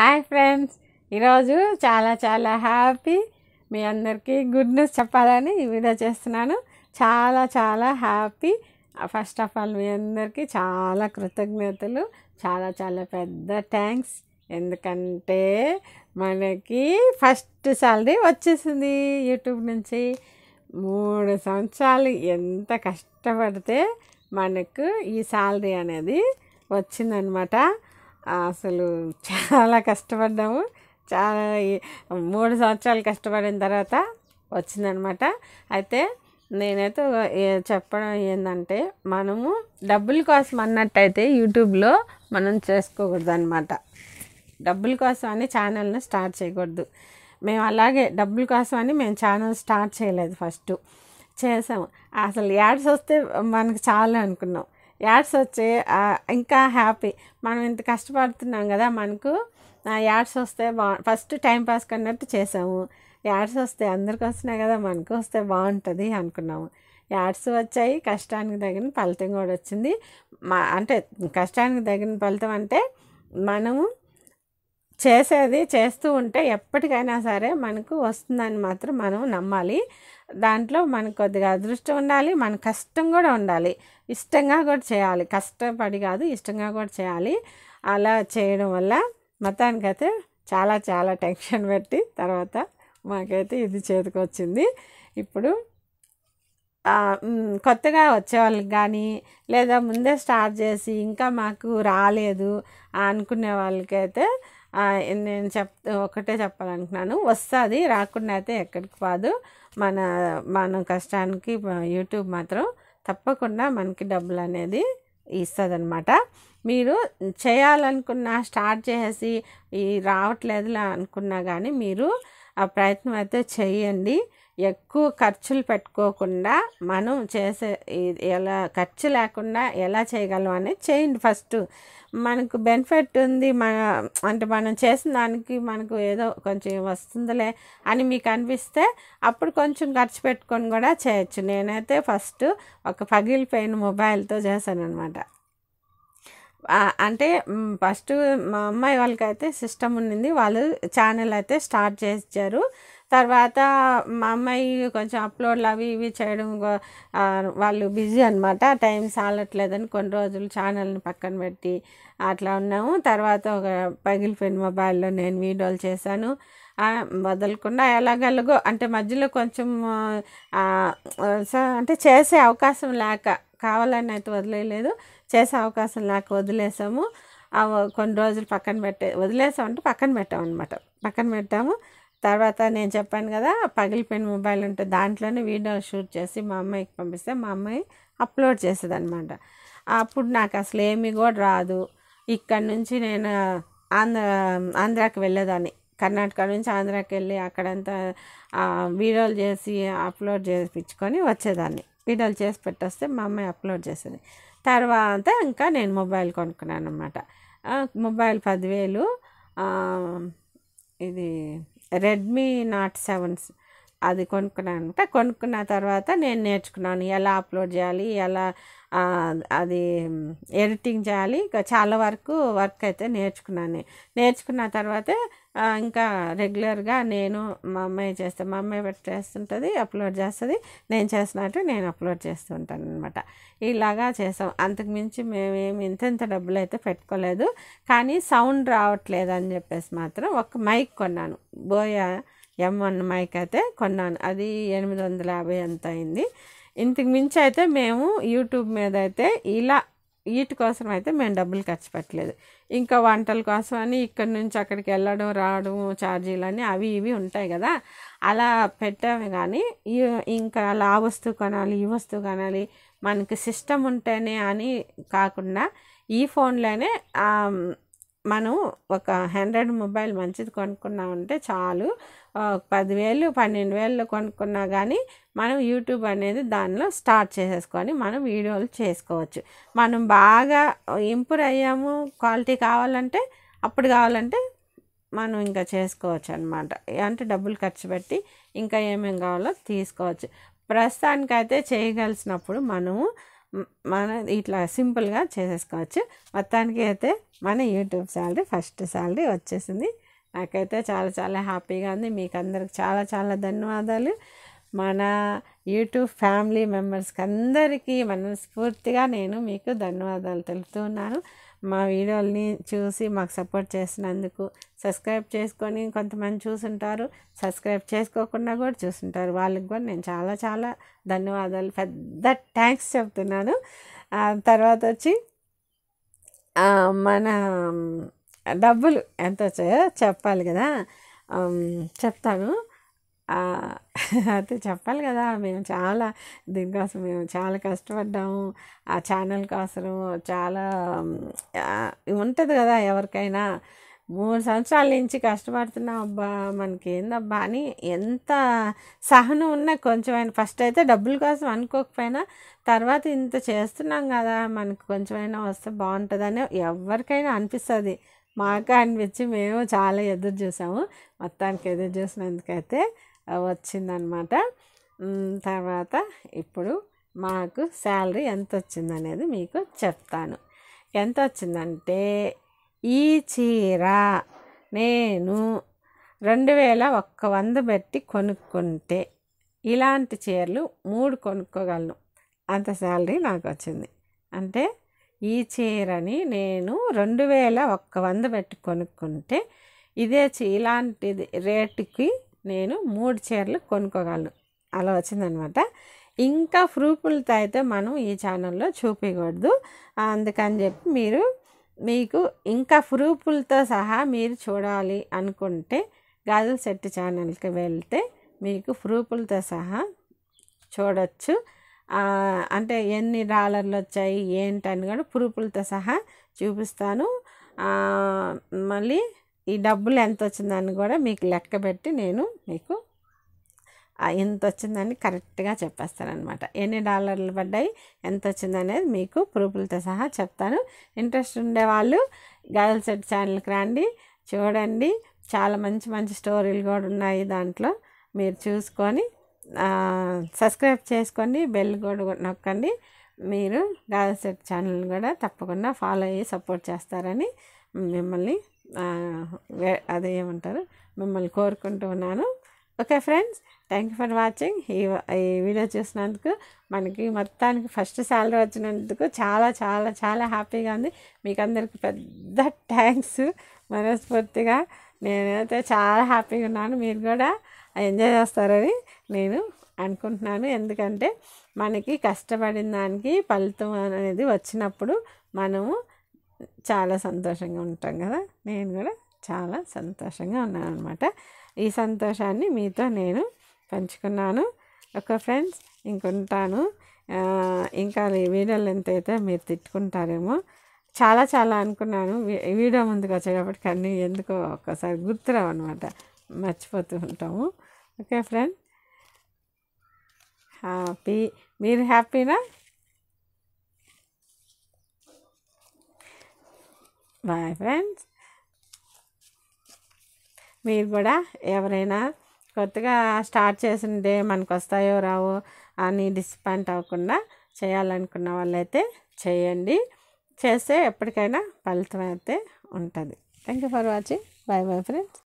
hi friends ఈరోజు చాలా చాలా హ్యాపీ మీ అందరికీ గుడ్ న్యూస్ చెప్పాలని ఈ వీడియో చేస్తున్నాను చాలా చాలా హ్యాపీ ఫస్ట్ ఆఫ్ ఆల్ మీ అందరికీ చాలా కృతజ్ఞతలు చాలా చాలా పెద్ద థ్యాంక్స్ ఎందుకంటే మనకి ఫస్ట్ శాలరీ వచ్చేసింది యూట్యూబ్ నుంచి మూడు సంవత్సరాలు ఎంత కష్టపడితే మనకు ఈ శాలరీ అనేది వచ్చిందనమాట అసలు చాలా కష్టపడ్డాము చాలా మూడు సంవత్సరాలు కష్టపడిన తర్వాత వచ్చిందనమాట అయితే నేనైతే చెప్పడం ఏంటంటే మనము డబ్బుల కోసం అన్నట్టయితే యూట్యూబ్లో మనం చేసుకోకూడదు అనమాట డబ్బుల కోసం అని ఛానల్ని స్టార్ట్ చేయకూడదు మేము అలాగే డబ్బుల కోసం అని మేము ఛానల్ స్టార్ట్ చేయలేదు ఫస్ట్ చేసాము అసలు యాడ్స్ వస్తే మనకు చాలా అనుకున్నాం యాడ్స్ వచ్చే ఇంకా హ్యాపీ మనం ఇంత కష్టపడుతున్నాం కదా మనకు యాడ్స్ వస్తే బా ఫస్ట్ టైం పాస్ కన్నట్టు చేసాము యాడ్స్ వస్తే అందరికి వస్తున్నాయి కదా మనకు వస్తే బాగుంటుంది అనుకున్నాము యాడ్స్ వచ్చాయి కష్టానికి తగిన ఫలితం కూడా వచ్చింది మా అంటే కష్టానికి తగిన ఫలితం అంటే మనము చేసేది చేస్తూ ఉంటే ఎప్పటికైనా సరే మనకు వస్తుందని మాత్రం మనం నమ్మాలి దాంట్లో మనకు కొద్దిగా అదృష్టం ఉండాలి మన కష్టం కూడా ఉండాలి ఇష్టంగా కూడా చేయాలి కష్టపడి కాదు ఇష్టంగా కూడా చేయాలి అలా చేయడం వల్ల మొత్తానికైతే చాలా చాలా టెన్షన్ పెట్టి తర్వాత మాకైతే ఇది చేతికొచ్చింది ఇప్పుడు కొత్తగా వచ్చేవాళ్ళకి కానీ లేదా ముందే స్టార్ట్ చేసి ఇంకా మాకు రాలేదు అనుకునే వాళ్ళకైతే నేను చెప్ ఒకటే చెప్పాలనుకున్నాను వస్తుంది రాకుండా అయితే ఎక్కడికి కాదు మన మన కష్టానికి యూట్యూబ్ మాత్రం తప్పకుండా మనకి డబ్బులు అనేది ఇస్తుంది అనమాట మీరు చేయాలనుకున్నా స్టార్ట్ చేసి ఈ రావట్లేదులా అనుకున్నా కానీ మీరు ఆ ప్రయత్నం అయితే చేయండి ఎక్కువ ఖర్చులు పెట్టుకోకుండా మనం చేసే ఎలా ఖర్చు లేకుండా ఎలా చేయగలం అనేది చేయండి ఫస్ట్ మనకు బెనిఫిట్ ఉంది మన అంటే మనం చేసిన దానికి మనకు ఏదో కొంచెం వస్తుందిలే అని మీకు అనిపిస్తే అప్పుడు కొంచెం ఖర్చు పెట్టుకొని కూడా చేయొచ్చు నేనైతే ఫస్ట్ ఒక పగిలిపోయిన మొబైల్తో చేశాను అనమాట అంటే ఫస్ట్ మా అమ్మాయి వాళ్ళకైతే సిస్టమ్ ఉండింది వాళ్ళు ఛానల్ అయితే స్టార్ట్ చేశారు తర్వాత మా అమ్మాయి కొంచెం అప్లోడ్లు అవి ఇవి చేయడం వాళ్ళు బిజీ అనమాట ఆ టైం సాలట్లేదని కొన్ని రోజులు ఛానల్ని పక్కన పెట్టి అట్లా ఉన్నాము తర్వాత ఒక పగిలిపోయిన మొబైల్లో నేను వీడియోలు చేశాను వదలకుండా ఎలాగలగో అంటే మధ్యలో కొంచెం అంటే చేసే అవకాశం లేక కావాలని అయితే వదిలేయలేదు చేసే అవకాశం లేక వదిలేసాము కొన్ని రోజులు పక్కన పెట్టే వదిలేసామంటే పక్కన పెట్టామన్నమాట పక్కన పెట్టాము తర్వాత నేను చెప్పాను కదా పగిలిపోయిన మొబైల్ ఉంటే దాంట్లోనే వీడియోలు షూట్ చేసి మా అమ్మాయికి పంపిస్తే మా అమ్మాయి అప్లోడ్ అనమాట అప్పుడు నాకు అసలు ఏమీ కూడా రాదు ఇక్కడ నుంచి నేను ఆంధ్ర ఆంధ్రాకి వెళ్ళేదాన్ని కర్ణాటక నుంచి ఆంధ్రాకి వెళ్ళి అక్కడంతా వీడియోలు చేసి అప్లోడ్ చేపించుకొని వచ్చేదాన్ని వీడియోలు చేసి పెట్టేస్తే మా అమ్మాయి అప్లోడ్ చేసేది తర్వాత ఇంకా నేను మొబైల్ కొనుక్కున్నాను అనమాట మొబైల్ పదివేలు ఇది రెడ్మీ నాట్ సెవెన్స్ అది కొనుక్కున్నాను అంటే కొనుక్కున్న తర్వాత నేను నేర్చుకున్నాను ఎలా అప్లోడ్ చేయాలి ఎలా అది ఎడిటింగ్ చేయాలి ఇంకా చాలా వరకు వర్క్ అయితే నేర్చుకున్నాను నేర్చుకున్న తర్వాతే ఇంకా రెగ్యులర్గా నేను మా అమ్మాయి చేస్తే మా అమ్మాయి చేస్తుంటుంది అప్లోడ్ చేస్తుంది నేను చేసినట్టు నేను అప్లోడ్ ఉంటాను అనమాట ఇలాగా చేసాం అంతకుమించి మేమేమి ఇంత ఇంత డబ్బులు అయితే పెట్టుకోలేదు కానీ సౌండ్ రావట్లేదు అని చెప్పేసి మాత్రం ఒక మైక్ కొన్నాను బోయ ఎం వన్ మైక్ అయితే కొన్నాను అది ఎనిమిది వందల యాభై ఎంత అయింది ఇంతకు మించి అయితే మేము యూట్యూబ్ మీద అయితే ఇలా వీటి కోసం అయితే మేము డబ్బులు ఖర్చు పెట్టలేదు ఇంకా వంటల కోసం అని ఇక్కడి నుంచి అక్కడికి వెళ్ళడం రావడం ఛార్జీలు అని అవి ఇవి ఉంటాయి కదా అలా పెట్టాము కానీ ఇంకా అలా ఆ వస్తువు కొనాలి ఈ వస్తువు కొనాలి మనకి సిస్టమ్ ఉంటేనే అని కాకుండా ఈ ఫోన్లోనే మనం ఒక హండ్రెడ్ మొబైల్ మంచిది కొనుక్కున్నామంటే చాలు పదివేలు పన్నెండు వేలు కొనుక్కున్నా కానీ మనం యూట్యూబ్ అనేది దానిలో స్టార్ట్ చేసేసుకొని మనం వీడియోలు చేసుకోవచ్చు మనం బాగా ఇంప్రూవ్ అయ్యాము క్వాలిటీ కావాలంటే అప్పుడు కావాలంటే మనం ఇంకా చేసుకోవచ్చు అనమాట అంటే డబ్బులు ఖర్చు పెట్టి ఇంకా ఏమేమి కావాలో తీసుకోవచ్చు ప్రస్తుతానికైతే చేయగలిసినప్పుడు మనము మన ఇట్లా సింపుల్గా చేసేసుకోవచ్చు మొత్తానికి అయితే మన యూట్యూబ్ శాలరీ ఫస్ట్ శాలరీ వచ్చేసింది నాకైతే చాలా చాలా హ్యాపీగా ఉంది మీకు అందరికి చాలా చాలా ధన్యవాదాలు మన యూట్యూబ్ ఫ్యామిలీ మెంబర్స్కి అందరికీ మనస్ఫూర్తిగా నేను మీకు ధన్యవాదాలు తెలుపుతూ ఉన్నాను మా వీడియోలని చూసి మాకు సపోర్ట్ చేసినందుకు సబ్స్క్రైబ్ చేసుకొని కొంతమంది చూసుంటారు సబ్స్క్రైబ్ చేసుకోకుండా కూడా చూసుంటారు వాళ్ళకి కూడా నేను చాలా చాలా ధన్యవాదాలు పెద్ద థ్యాంక్స్ చెప్తున్నాను తర్వాత వచ్చి మన డబ్బులు ఎంత వచ్చాయో చెప్పాలి కదా చెప్తాను అయితే చెప్పాలి కదా మేము చాలా దీనికోసం మేము చాలా కష్టపడ్డాము ఆ ఛానల్ కోసం చాలా ఉంటుంది కదా ఎవరికైనా మూడు సంవత్సరాల నుంచి కష్టపడుతున్నాం అబ్బా మనకి ఏందబ్బా అని ఎంత సహనం ఉన్నా అయినా ఫస్ట్ అయితే డబ్బుల కోసం అనుకోకపోయినా తర్వాత ఇంత చేస్తున్నాం కదా మనకు కొంచెమైనా వస్తే బాగుంటుందని ఎవరికైనా అనిపిస్తుంది మాకు అనిపించి మేము చాలా ఎదురు చూసాము మొత్తానికి ఎదురు చూసినందుకైతే వచ్చిందనమాట తర్వాత ఇప్పుడు మాకు శాలరీ ఎంత వచ్చిందనేది మీకు చెప్తాను ఎంత వచ్చిందంటే ఈ చీర నేను రెండు వేల ఒక్క వంద పెట్టి కొనుక్కుంటే ఇలాంటి చీరలు మూడు కొనుక్కోగలను అంత శాలరీ నాకు వచ్చింది అంటే ఈ చీరని నేను రెండు వేల ఒక్క వంద పెట్టి కొనుక్కుంటే ఇదే ఇలాంటిది రేటుకి నేను మూడు చీరలు కొనుక్కోగలను అలా వచ్చిందనమాట ఇంకా ప్రూఫ్లతో అయితే మనం ఈ ఛానల్లో చూపించకూడదు అందుకని చెప్పి మీరు మీకు ఇంకా ప్రూఫ్లతో సహా మీరు చూడాలి అనుకుంటే గాజుల సెట్ ఛానల్కి వెళ్తే మీకు ప్రూఫ్లతో సహా చూడొచ్చు అంటే ఎన్ని డాలర్లు వచ్చాయి ఏంటని కూడా ప్రూఫ్లతో సహా చూపిస్తాను మళ్ళీ ఈ డబ్బులు ఎంత వచ్చిందని కూడా మీకు లెక్క పెట్టి నేను మీకు ఎంత వచ్చిందని కరెక్ట్గా చెప్పేస్తారనమాట ఎన్ని డాలర్లు పడ్డాయి ఎంత వచ్చిందనేది మీకు ప్రూఫ్లతో సహా చెప్తాను ఇంట్రెస్ట్ ఉండేవాళ్ళు గైల్ సెట్ ఛానల్కి రండి చూడండి చాలా మంచి మంచి స్టోరీలు కూడా ఉన్నాయి దాంట్లో మీరు చూసుకొని సబ్స్క్రైబ్ చేసుకోండి బెల్ కూడా నొక్కండి మీరు సెట్ ఛానల్ కూడా తప్పకుండా ఫాలో అయ్యి సపోర్ట్ చేస్తారని మిమ్మల్ని అదే ఏమంటారు మిమ్మల్ని కోరుకుంటూ ఉన్నాను okay friends thank you for watching ఈ ఈ వీడియో చూసినందుకు మనకి మొత్తానికి ఫస్ట్ శాలరీ వచ్చినందుకు చాలా చాలా చాలా హ్యాపీగా ఉంది మీకు అందరికీ పెద్ద థ్యాంక్స్ మనస్ఫూర్తిగా నేనైతే చాలా హ్యాపీగా ఉన్నాను మీరు కూడా ఎంజాయ్ చేస్తారని నేను అనుకుంటున్నాను ఎందుకంటే మనకి కష్టపడిన దానికి ఫలితం అనేది వచ్చినప్పుడు మనము చాలా సంతోషంగా ఉంటాం కదా నేను కూడా చాలా సంతోషంగా ఉన్నాను అనమాట ఈ సంతోషాన్ని మీతో నేను పంచుకున్నాను ఒక ఫ్రెండ్స్ ఇంకుంటాను ఇంకా ఈ వీడియోలు ఎంతైతే మీరు తిట్టుకుంటారేమో చాలా చాలా అనుకున్నాను వీడియో ముందుకు వచ్చేటప్పటికన్నీ ఎందుకో ఒక్కసారి గుర్తురావు అనమాట మర్చిపోతూ ఉంటాము ఓకే ఫ్రెండ్ హ్యాపీ మీరు హ్యాపీనా బాయ్ ఫ్రెండ్స్ మీరు కూడా ఎవరైనా కొత్తగా స్టార్ట్ డే మనకు వస్తాయో రావో అని డిసప్పాయింట్ అవ్వకుండా చేయాలనుకున్న వాళ్ళైతే చేయండి చేస్తే ఎప్పటికైనా ఫలితం అయితే ఉంటుంది thank you for watching bye bye friends